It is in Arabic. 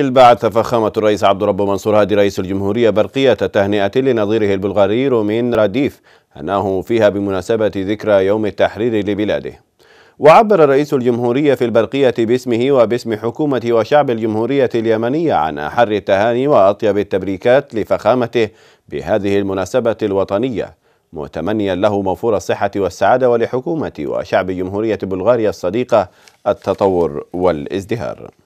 البعث فخامة الرئيس عبد الرب منصور هادي رئيس الجمهورية برقية تهنئة لنظيره البلغاري رومين راديف أنه فيها بمناسبة ذكرى يوم التحرير لبلاده وعبر رئيس الجمهورية في البرقية باسمه وباسم حكومة وشعب الجمهورية اليمنية عن أحر التهاني وأطيب التبريكات لفخامته بهذه المناسبة الوطنية متمنيا له موفور الصحة والسعادة ولحكومة وشعب جمهورية بلغاريا الصديقة التطور والازدهار